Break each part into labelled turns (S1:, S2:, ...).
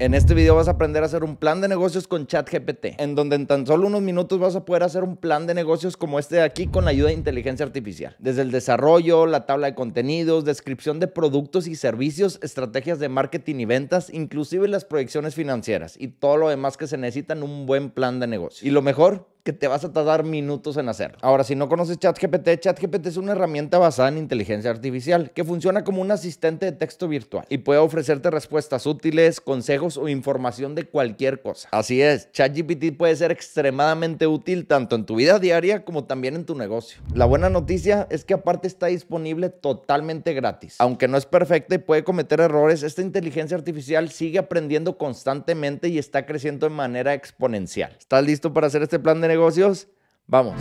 S1: En este video vas a aprender a hacer un plan de negocios con ChatGPT, en donde en tan solo unos minutos vas a poder hacer un plan de negocios como este de aquí con la ayuda de inteligencia artificial. Desde el desarrollo, la tabla de contenidos, descripción de productos y servicios, estrategias de marketing y ventas, inclusive las proyecciones financieras y todo lo demás que se necesita en un buen plan de negocios. Y lo mejor, que te vas a tardar minutos en hacer. Ahora, si no conoces ChatGPT, ChatGPT es una herramienta basada en inteligencia artificial que funciona como un asistente de texto virtual y puede ofrecerte respuestas útiles, consejos o información de cualquier cosa. Así es, ChatGPT puede ser extremadamente útil tanto en tu vida diaria como también en tu negocio. La buena noticia es que aparte está disponible totalmente gratis. Aunque no es perfecta y puede cometer errores, esta inteligencia artificial sigue aprendiendo constantemente y está creciendo de manera exponencial. ¿Estás listo para hacer este plan de negocios. Vamos.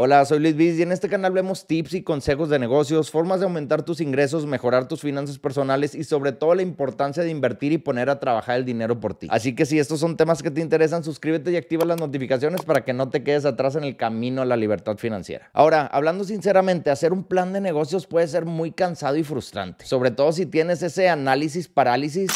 S1: Hola, soy Luis Biz y en este canal vemos tips y consejos de negocios, formas de aumentar tus ingresos, mejorar tus finanzas personales y sobre todo la importancia de invertir y poner a trabajar el dinero por ti. Así que si estos son temas que te interesan, suscríbete y activa las notificaciones para que no te quedes atrás en el camino a la libertad financiera. Ahora, hablando sinceramente, hacer un plan de negocios puede ser muy cansado y frustrante, sobre todo si tienes ese análisis parálisis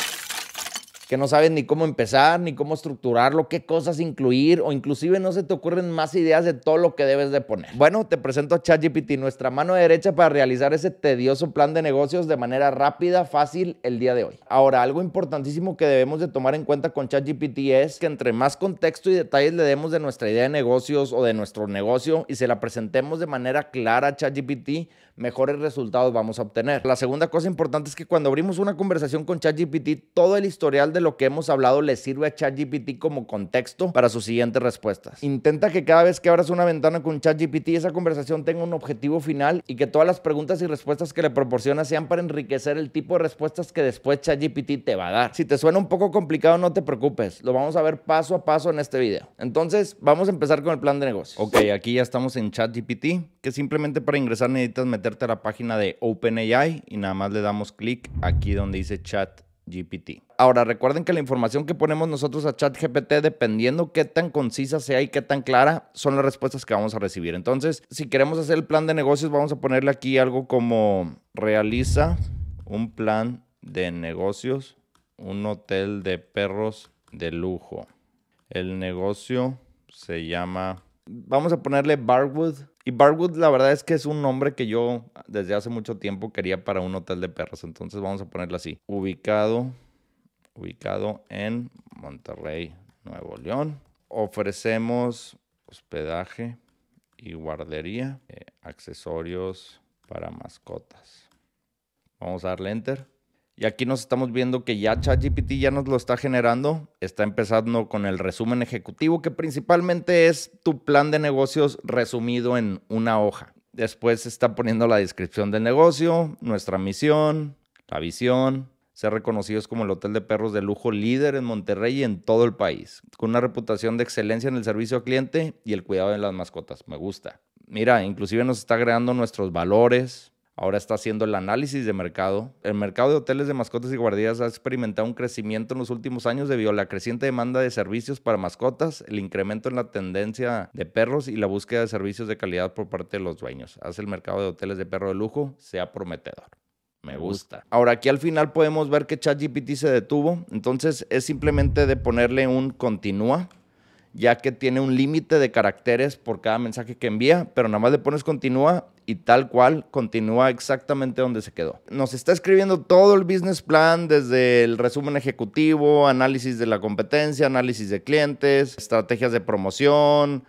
S1: que no sabes ni cómo empezar, ni cómo estructurarlo, qué cosas incluir o inclusive no se te ocurren más ideas de todo lo que debes de poner. Bueno, te presento a ChatGPT, nuestra mano derecha para realizar ese tedioso plan de negocios de manera rápida, fácil el día de hoy. Ahora, algo importantísimo que debemos de tomar en cuenta con ChatGPT es que entre más contexto y detalles le demos de nuestra idea de negocios o de nuestro negocio y se la presentemos de manera clara a ChatGPT, mejores resultados vamos a obtener. La segunda cosa importante es que cuando abrimos una conversación con ChatGPT, todo el historial de lo que hemos hablado le sirve a ChatGPT como contexto para sus siguientes respuestas. Intenta que cada vez que abras una ventana con ChatGPT, esa conversación tenga un objetivo final y que todas las preguntas y respuestas que le proporcionas sean para enriquecer el tipo de respuestas que después ChatGPT te va a dar. Si te suena un poco complicado, no te preocupes, lo vamos a ver paso a paso en este video. Entonces, vamos a empezar con el plan de negocio. Ok, aquí ya estamos en ChatGPT, que simplemente para ingresar necesitas meter meterte a la página de OpenAI y nada más le damos clic aquí donde dice Chat GPT. Ahora, recuerden que la información que ponemos nosotros a ChatGPT, dependiendo qué tan concisa sea y qué tan clara, son las respuestas que vamos a recibir. Entonces, si queremos hacer el plan de negocios, vamos a ponerle aquí algo como realiza un plan de negocios, un hotel de perros de lujo. El negocio se llama, vamos a ponerle Barwood y Barwood, la verdad es que es un nombre que yo desde hace mucho tiempo quería para un hotel de perros. Entonces vamos a ponerlo así. Ubicado, ubicado en Monterrey, Nuevo León. Ofrecemos hospedaje y guardería, eh, accesorios para mascotas. Vamos a darle enter. Y aquí nos estamos viendo que ya ChatGPT ya nos lo está generando. Está empezando con el resumen ejecutivo, que principalmente es tu plan de negocios resumido en una hoja. Después está poniendo la descripción del negocio, nuestra misión, la visión, ser reconocidos como el hotel de perros de lujo líder en Monterrey y en todo el país, con una reputación de excelencia en el servicio al cliente y el cuidado de las mascotas. Me gusta. Mira, inclusive nos está agregando nuestros valores, Ahora está haciendo el análisis de mercado. El mercado de hoteles de mascotas y guardias ha experimentado un crecimiento en los últimos años debido a la creciente demanda de servicios para mascotas, el incremento en la tendencia de perros y la búsqueda de servicios de calidad por parte de los dueños. Hace el mercado de hoteles de perro de lujo sea prometedor. Me gusta. Ahora aquí al final podemos ver que ChatGPT se detuvo, entonces es simplemente de ponerle un continúa ya que tiene un límite de caracteres por cada mensaje que envía, pero nada más le pones continúa y tal cual continúa exactamente donde se quedó. Nos está escribiendo todo el business plan desde el resumen ejecutivo, análisis de la competencia, análisis de clientes, estrategias de promoción,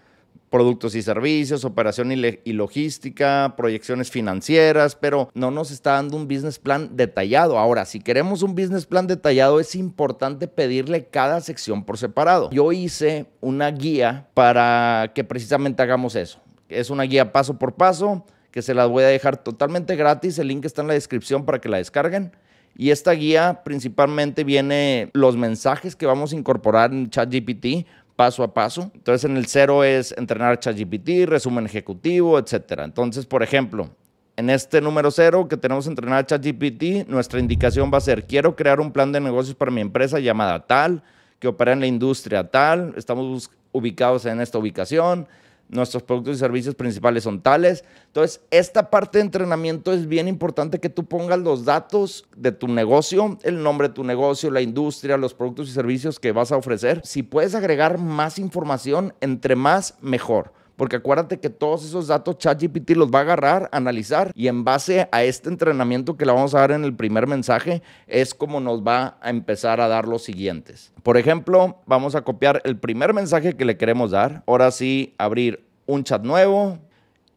S1: productos y servicios, operación y, logística, proyecciones financieras, pero no nos está dando un business plan detallado. Ahora, si queremos un business plan detallado, es importante pedirle cada sección por separado. Yo hice una guía para que precisamente hagamos eso. Es una guía paso por paso que se las voy a dejar totalmente gratis. El link está en la descripción para que la descarguen. Y esta guía principalmente viene los mensajes que vamos a incorporar en ChatGPT paso a paso. Entonces, en el cero es entrenar ChatGPT, resumen ejecutivo, etc. Entonces, por ejemplo, en este número cero que tenemos entrenar ChatGPT, nuestra indicación va a ser, quiero crear un plan de negocios para mi empresa llamada tal, que opera en la industria tal, estamos ubicados en esta ubicación, nuestros productos y servicios principales son tales. Entonces, esta parte de entrenamiento es bien importante que tú pongas los datos de tu negocio, el nombre de tu negocio, la industria, los productos y servicios que vas a ofrecer. Si puedes agregar más información, entre más, mejor. Porque acuérdate que todos esos datos ChatGPT los va a agarrar, analizar y en base a este entrenamiento que le vamos a dar en el primer mensaje es como nos va a empezar a dar los siguientes. Por ejemplo, vamos a copiar el primer mensaje que le queremos dar. Ahora sí, abrir un chat nuevo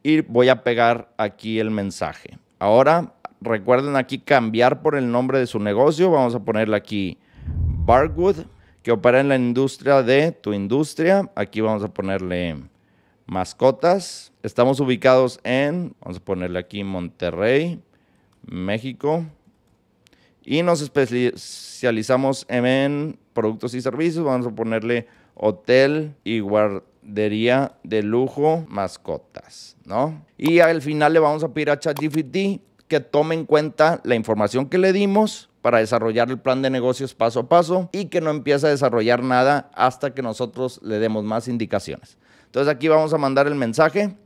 S1: y voy a pegar aquí el mensaje. Ahora recuerden aquí cambiar por el nombre de su negocio. Vamos a ponerle aquí Barwood, que opera en la industria de tu industria. Aquí vamos a ponerle mascotas. Estamos ubicados en, vamos a ponerle aquí Monterrey, México. Y nos especializamos en productos y servicios. Vamos a ponerle hotel y guardería de lujo, mascotas, ¿no? Y al final le vamos a pedir a ChatGPT que tome en cuenta la información que le dimos para desarrollar el plan de negocios paso a paso y que no empiece a desarrollar nada hasta que nosotros le demos más indicaciones. Entonces aquí vamos a mandar el mensaje.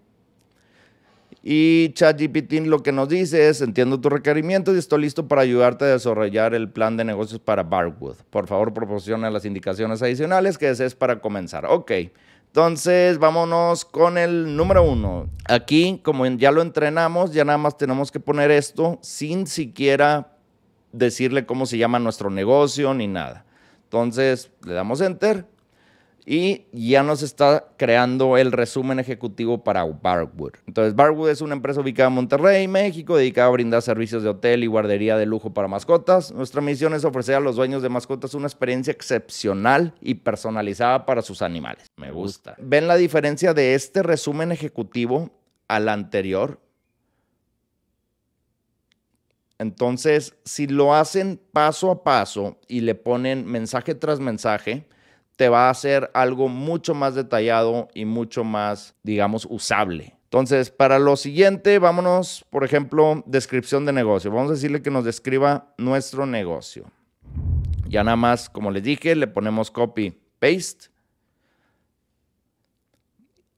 S1: Y ChatGPT lo que nos dice es, entiendo tu requerimiento y estoy listo para ayudarte a desarrollar el plan de negocios para Barwood. Por favor, proporciona las indicaciones adicionales que desees para comenzar. Ok, entonces vámonos con el número uno. Aquí, como ya lo entrenamos, ya nada más tenemos que poner esto sin siquiera decirle cómo se llama nuestro negocio ni nada. Entonces le damos enter y ya nos está creando el resumen ejecutivo para Barwood. Entonces, Barwood es una empresa ubicada en Monterrey, México, dedicada a brindar servicios de hotel y guardería de lujo para mascotas. Nuestra misión es ofrecer a los dueños de mascotas una experiencia excepcional y personalizada para sus animales. Me gusta. ¿Ven la diferencia de este resumen ejecutivo al anterior? Entonces, si lo hacen paso a paso y le ponen mensaje tras mensaje, te va a hacer algo mucho más detallado y mucho más, digamos, usable. Entonces, para lo siguiente, vámonos, por ejemplo, descripción de negocio. Vamos a decirle que nos describa nuestro negocio. Ya nada más, como les dije, le ponemos copy, paste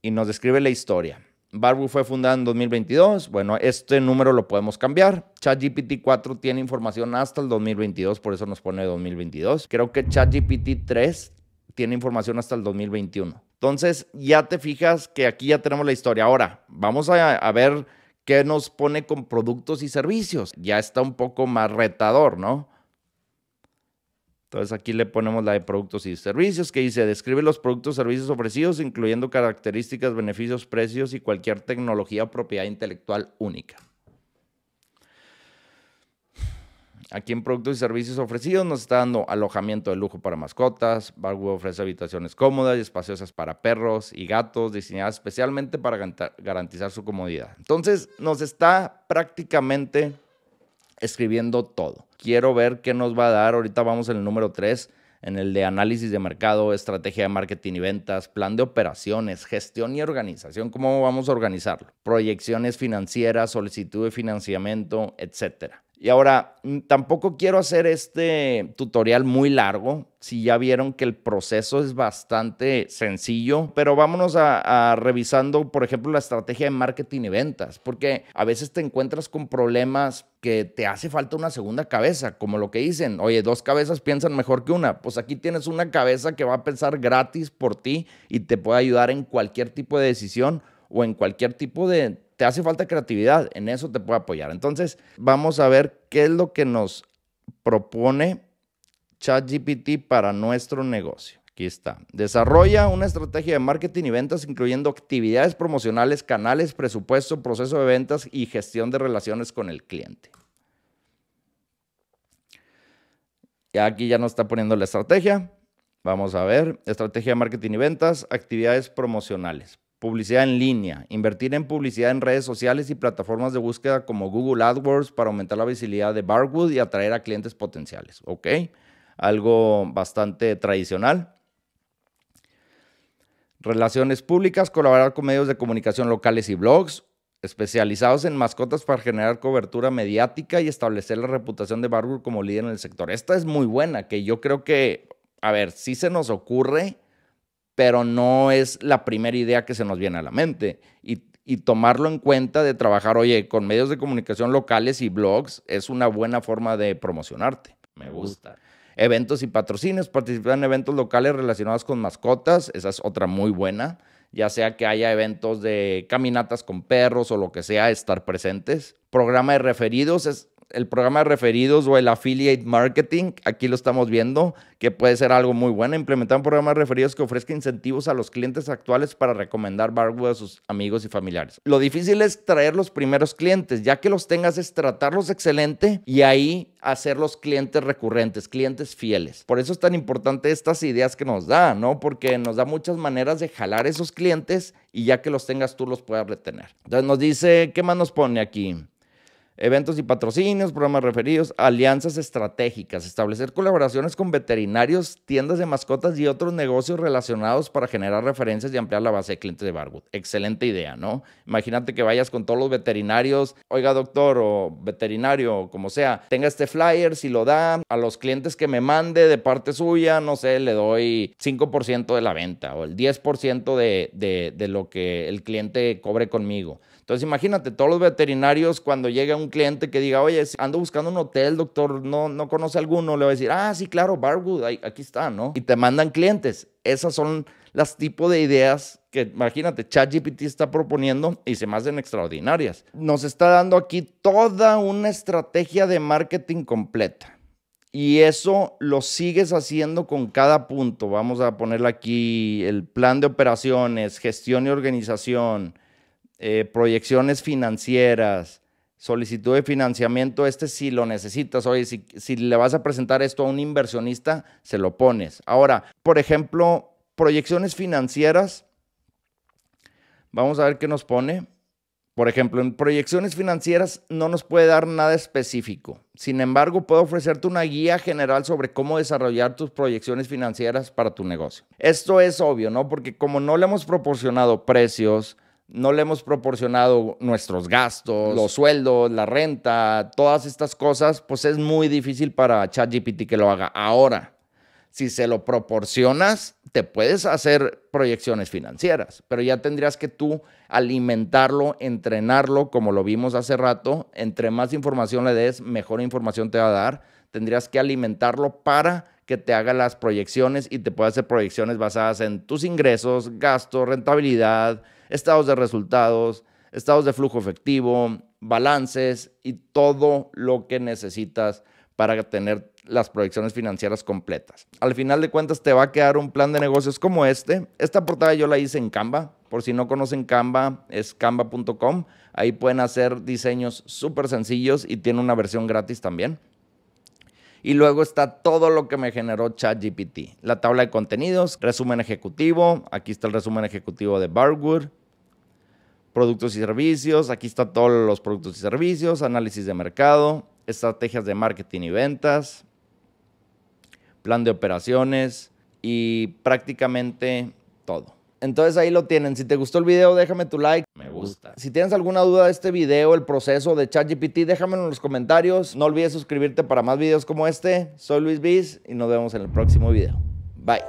S1: y nos describe la historia. Barbu fue fundada en 2022. Bueno, este número lo podemos cambiar. ChatGPT 4 tiene información hasta el 2022, por eso nos pone 2022. Creo que ChatGPT 3 tiene información hasta el 2021. Entonces, ya te fijas que aquí ya tenemos la historia. Ahora, vamos a, ver qué nos pone con productos y servicios. Ya está un poco más retador, ¿no? Entonces aquí le ponemos la de productos y servicios que dice, describe los productos y servicios ofrecidos, incluyendo características, beneficios, precios y cualquier tecnología o propiedad intelectual única. Aquí en productos y servicios ofrecidos nos está dando alojamiento de lujo para mascotas. Barwood ofrece habitaciones cómodas y espaciosas para perros y gatos diseñadas especialmente para garantizar su comodidad. Entonces nos está prácticamente escribiendo todo. Quiero ver qué nos va a dar. Ahorita vamos en el número 3, en el de análisis de mercado, estrategia de marketing y ventas, plan de operaciones, gestión y organización, cómo vamos a organizarlo, proyecciones financieras, solicitud de financiamiento, etcétera. Y ahora, mm, tampoco quiero hacer este tutorial muy largo, si ya vieron que el proceso es bastante sencillo, pero vámonos a, a, revisando, por ejemplo, la estrategia de marketing y ventas, porque a veces te encuentras con problemas que te hace falta una segunda cabeza, como lo que dicen, oye, dos cabezas piensan mejor que una, pues aquí tienes una cabeza que va a pensar gratis por ti y te puede ayudar en cualquier tipo de decisión o en cualquier tipo de te hace falta creatividad, en eso te puede apoyar. Entonces, vamos a ver qué es lo que nos propone ChatGPT para nuestro negocio. Aquí está. Desarrolla una estrategia de marketing y ventas incluyendo actividades promocionales, canales, presupuesto, proceso de ventas y gestión de relaciones con el cliente. Y aquí ya nos está poniendo la estrategia. Vamos a ver, estrategia de marketing y ventas, actividades promocionales publicidad en línea, invertir en publicidad en redes sociales y plataformas de búsqueda como Google AdWords para aumentar la visibilidad de Barwood y atraer a clientes potenciales, ¿ok? Algo bastante tradicional. Relaciones públicas, colaborar con medios de comunicación locales y blogs, especializados en mascotas para generar cobertura mediática y establecer la reputación de Barwood como líder en el sector. Esta es muy buena, que yo creo que, a ver, si se nos ocurre pero no es la primera idea que se nos viene a la mente. Y, tomarlo en cuenta de trabajar, oye, con medios de comunicación locales y blogs es una buena forma de promocionarte. Me gusta. Eventos y patrocinios, participar en eventos locales relacionados con mascotas, esa es otra muy buena ya sea que haya eventos de caminatas con perros o lo que sea, estar presentes. Programa de referidos es el programa de referidos o el affiliate marketing, aquí lo estamos viendo, que puede ser algo muy bueno. Implementar un programa de referidos que ofrezca incentivos a los clientes actuales para recomendar Barwood a sus amigos y familiares. Lo difícil es traer los primeros clientes, ya que los tengas es tratarlos excelente y ahí hacerlos clientes recurrentes, clientes fieles. Por eso es tan importante estas ideas que nos da, ¿no? Porque nos da muchas maneras de jalar esos clientes y ya que los tengas tú los puedas retener. Entonces nos dice, ¿qué más nos pone aquí? eventos y patrocinios, programas referidos, alianzas estratégicas, establecer colaboraciones con veterinarios, tiendas de mascotas y otros negocios relacionados para generar referencias y ampliar la base de clientes de Barwood. Excelente idea, ¿no? Imagínate que vayas con todos los veterinarios, oiga doctor o veterinario o como sea, tenga este flyer, si lo da a los clientes que me mande de parte suya, no sé, le doy 5% de la venta o el 10% de, de lo que el cliente cobre conmigo. Entonces imagínate, todos los veterinarios cuando llega un cliente que diga, oye, ando buscando un hotel, doctor, no, no conoce alguno, le voy a decir, ah, sí, claro, Barwood, aquí está, ¿no? Y te mandan clientes. Esas son las tipos de ideas que, imagínate, ChatGPT está proponiendo y se me hacen extraordinarias. Nos está dando aquí toda una estrategia de marketing completa. Y eso lo sigues haciendo con cada punto. Vamos a ponerle aquí el plan de operaciones, gestión y organización, eh, proyecciones financieras, solicitud de financiamiento, este si lo necesitas, oye, si, si le vas a presentar esto a un inversionista, se lo pones. Ahora, por ejemplo, proyecciones financieras, vamos a ver qué nos pone. Por ejemplo, en proyecciones financieras no nos puede dar nada específico. Sin embargo, puedo ofrecerte una guía general sobre cómo desarrollar tus proyecciones financieras para tu negocio. Esto es obvio, ¿no? Porque como no le hemos proporcionado precios, no le hemos proporcionado nuestros gastos, los sueldos, la renta, todas estas cosas, pues es muy difícil para ChatGPT que lo haga. Ahora, si se lo proporcionas, te puedes hacer proyecciones financieras, pero ya tendrías que tú alimentarlo, entrenarlo, como lo vimos hace rato. Entre más información le des, mejor información te va a dar. Tendrías que alimentarlo para que te haga las proyecciones y te pueda hacer proyecciones basadas en tus ingresos, gastos, rentabilidad, estados de resultados, estados de flujo efectivo, balances y todo lo que necesitas para tener las proyecciones financieras completas. Al final de cuentas te va a quedar un plan de negocios como este. Esta portada yo la hice en Canva. Por si no conocen Canva, es canva.com. Ahí pueden hacer diseños súper sencillos y tiene una versión gratis también. Y luego está todo lo que me generó ChatGPT. La tabla de contenidos, resumen ejecutivo. Aquí está el resumen ejecutivo de Barwood productos y servicios, aquí están todos los productos y servicios, análisis de mercado, estrategias de marketing y ventas, plan de operaciones y prácticamente todo. Entonces ahí lo tienen. Si te gustó el video, déjame tu like. Me gusta. Si tienes alguna duda de este video, el proceso de ChatGPT, déjamelo en los comentarios. No olvides suscribirte para más videos como este. Soy Luis Bis y nos vemos en el próximo video. Bye.